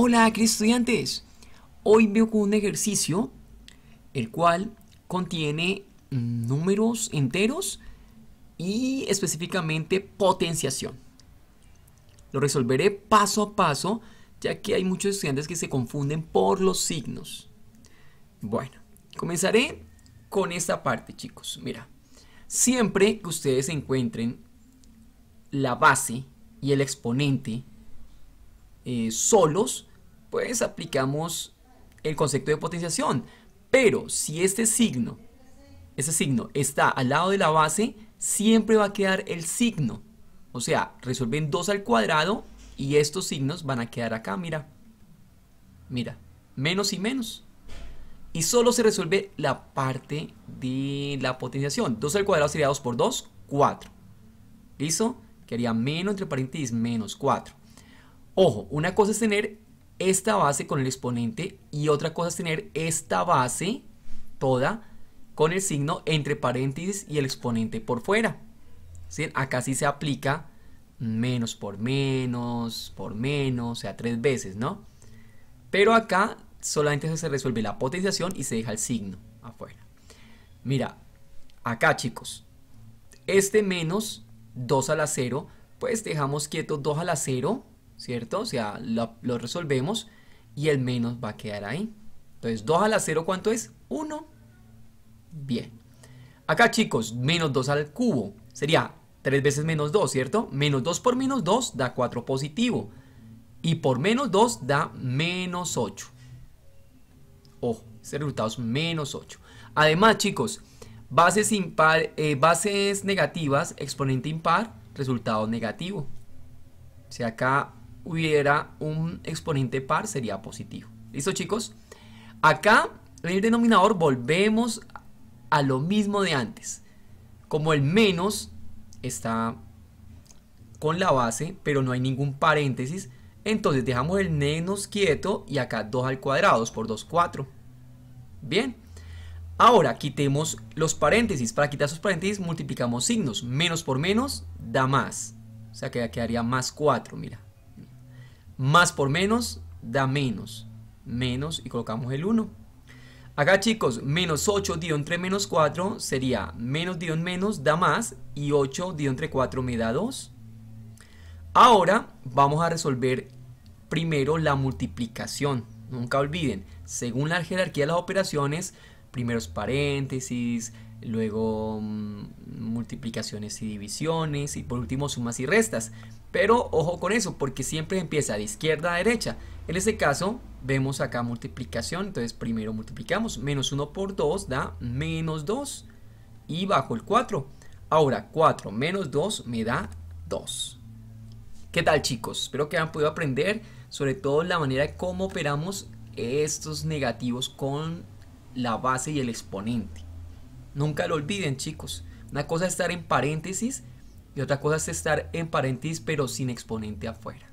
Hola, queridos estudiantes. Hoy veo con un ejercicio el cual contiene números enteros y específicamente potenciación. Lo resolveré paso a paso ya que hay muchos estudiantes que se confunden por los signos. Bueno, comenzaré con esta parte chicos. Mira, siempre que ustedes encuentren la base y el exponente eh, solos, pues aplicamos el concepto de potenciación. Pero si este signo, ese signo está al lado de la base, siempre va a quedar el signo. O sea, resuelven 2 al cuadrado y estos signos van a quedar acá, mira. Mira, menos y menos. Y solo se resuelve la parte de la potenciación. 2 al cuadrado sería 2 por 2, 4. ¿Listo? Quedaría menos entre paréntesis, menos 4. Ojo, una cosa es tener esta base con el exponente y otra cosa es tener esta base toda con el signo entre paréntesis y el exponente por fuera. Acá sí se aplica menos por menos, por menos, o sea, tres veces, ¿no? Pero acá solamente se resuelve la potenciación y se deja el signo afuera. Mira, acá chicos, este menos 2 a la 0, pues dejamos quieto 2 a la 0 ¿cierto? O sea, lo, resolvemos y el menos va a quedar ahí. Entonces, 2 a la 0, ¿cuánto es? 1. Bien. Acá, chicos, menos 2 al cubo. Sería 3 veces menos 2, ¿cierto? Menos 2 por menos 2 da 4 positivo. Y por menos 2 da menos 8. Ojo, Ese resultado es menos 8. Además, chicos, impar, eh, bases negativas, exponente impar, resultado negativo. O sea, acá hubiera un exponente par sería positivo. ¿Listo chicos? Acá en el denominador volvemos a lo mismo de antes. Como el menos está con la base, pero no hay ningún paréntesis, entonces dejamos el menos quieto y acá 2 al cuadrado, por 2, 4. Bien. Ahora quitemos los paréntesis. Para quitar esos paréntesis multiplicamos signos. Menos por menos da más. O sea que quedaría más 4, mira. Más por menos da menos. Menos y colocamos el 1. Acá chicos, menos 8 dividido entre menos 4 sería menos dividido menos da más y 8 dio entre 4 me da 2. Ahora vamos a resolver primero la multiplicación. Nunca olviden, según la jerarquía de las operaciones, primeros paréntesis, luego mm, multiplicaciones y divisiones y por último sumas y restas. Pero ojo con eso, porque siempre empieza de izquierda a derecha. En este caso vemos acá multiplicación, entonces primero multiplicamos, menos 1 por 2 da menos 2 y bajo el 4. Ahora 4 menos 2 me da 2. ¿Qué tal chicos? Espero que hayan podido aprender sobre todo la manera de cómo operamos estos negativos con la base y el exponente. Nunca lo olviden, chicos. Una cosa es estar en paréntesis y otra cosa es estar en paréntesis pero sin exponente afuera.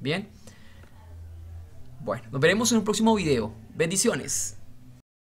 Bien. Bueno, nos veremos en un próximo video. Bendiciones.